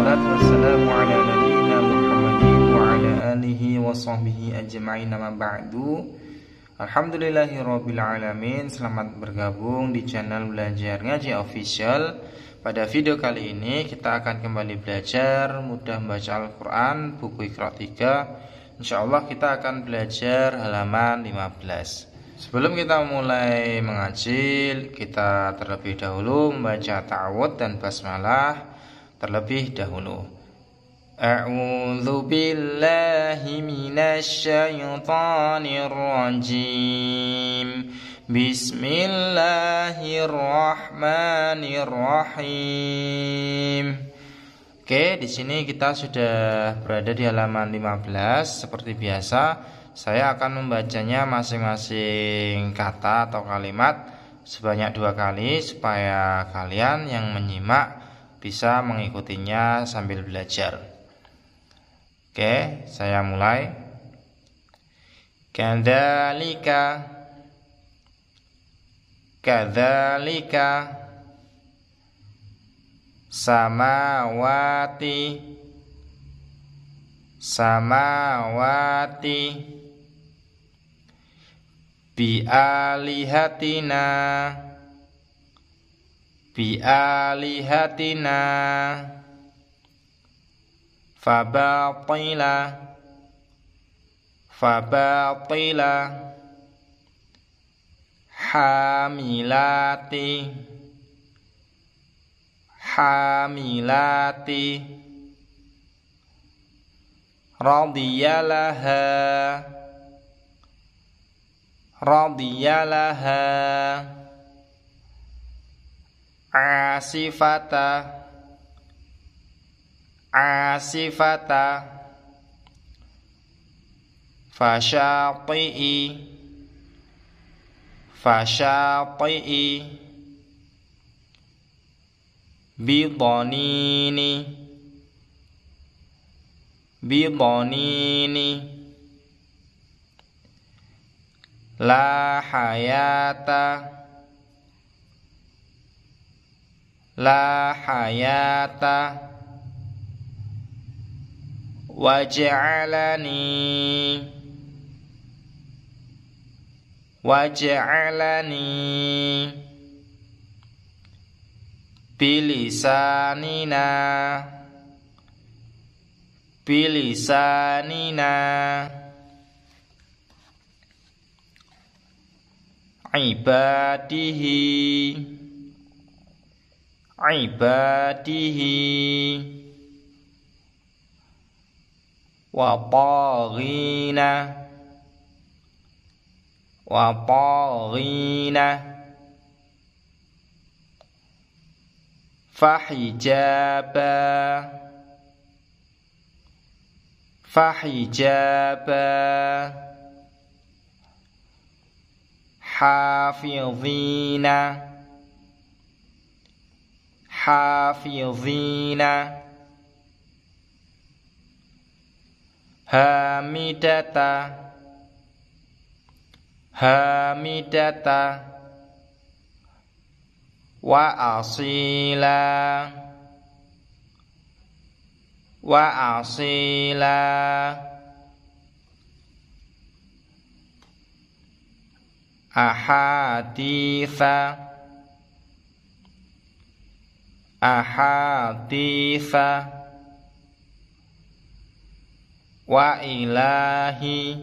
والصلاة Selamat bergabung di channel Belajar Ngaji Official Pada video kali ini kita akan kembali belajar Mudah membaca Al-Quran Buku Iqra 3 Insyaallah kita akan belajar halaman 15 Sebelum kita mulai mengajil, Kita terlebih dahulu membaca ta'awud dan basmalah terlebih dahulu. A'udzu billahi minasyaitonir rajim. Bismillahirrahmanirrahim. Oke, di sini kita sudah berada di halaman 15 seperti biasa. Saya akan membacanya masing-masing kata atau kalimat sebanyak dua kali supaya kalian yang menyimak bisa mengikutinya sambil belajar. Oke, saya mulai. Kadalika Kadalika Samawati Samawati Bi'alihatina bialihatina fabatila fabatila hamilati hamilati radiyalaha radiyalaha asifata asifata fasyati'i fasyati'i la hayata la hayata la hayata waj'alani waj'alani bilisanina bilisanina ibadihi عباده وطاغين وطاغين فحجابا فحجابا حافظين hafizina hamidata hamidata wa asila wa asila ahaditha ahaditha wa ilahi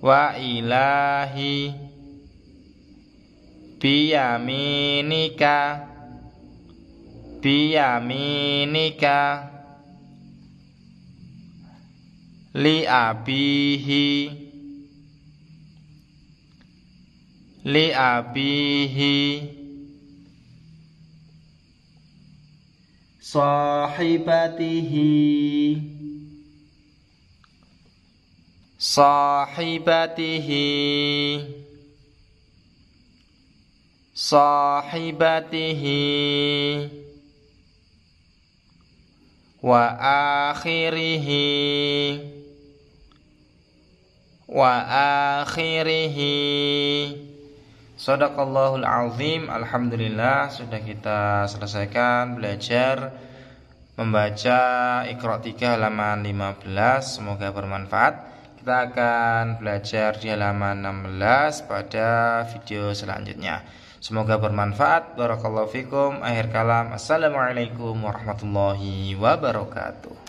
wa ilahi biyaminika biyaminika li abihi li abihi صاحبته صاحبته صاحبته وآخره وآخره Sadaqallahul azim Alhamdulillah sudah kita selesaikan belajar Membaca Iqra 3 halaman 15 Semoga bermanfaat Kita akan belajar di halaman 16 pada video selanjutnya Semoga bermanfaat Barakallahu fikum Akhir kalam Assalamualaikum warahmatullahi wabarakatuh